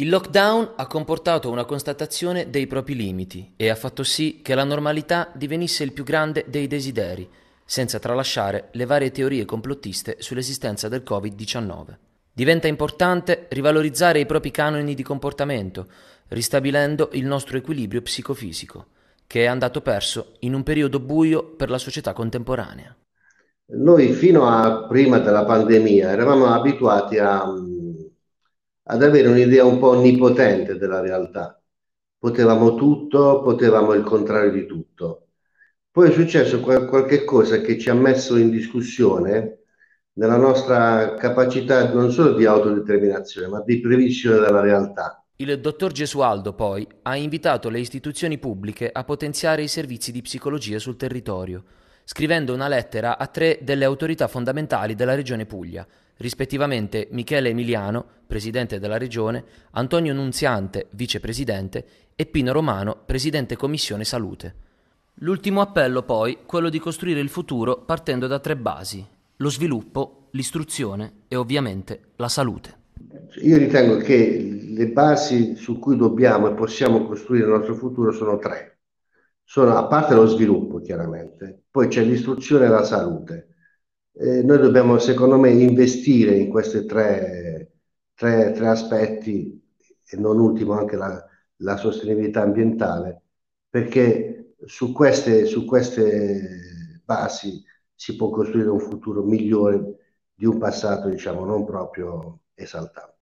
Il lockdown ha comportato una constatazione dei propri limiti e ha fatto sì che la normalità divenisse il più grande dei desideri, senza tralasciare le varie teorie complottiste sull'esistenza del Covid-19. Diventa importante rivalorizzare i propri canoni di comportamento, ristabilendo il nostro equilibrio psicofisico, che è andato perso in un periodo buio per la società contemporanea. Noi fino a prima della pandemia eravamo abituati a ad avere un'idea un po' onnipotente della realtà. Potevamo tutto, potevamo il contrario di tutto. Poi è successo qual- qualche cosa che ci ha messo in discussione nella nostra capacità non solo di autodeterminazione, ma di previsione della realtà. Il dottor Gesualdo poi ha invitato le istituzioni pubbliche a potenziare i servizi di psicologia sul territorio scrivendo una lettera a tre delle autorità fondamentali della regione Puglia, rispettivamente Michele Emiliano, presidente della regione, Antonio Nunziante, vicepresidente, e Pino Romano, presidente Commissione Salute. L'ultimo appello poi, quello di costruire il futuro partendo da tre basi, lo sviluppo, l'istruzione e ovviamente la salute. Io ritengo che le basi su cui dobbiamo e possiamo costruire il nostro futuro sono tre sono a parte lo sviluppo chiaramente, poi c'è l'istruzione e la salute. Eh, noi dobbiamo secondo me investire in questi tre, tre, tre aspetti e non ultimo anche la, la sostenibilità ambientale, perché su queste, su queste, basi si può costruire un futuro migliore di un passato diciamo non proprio esaltante.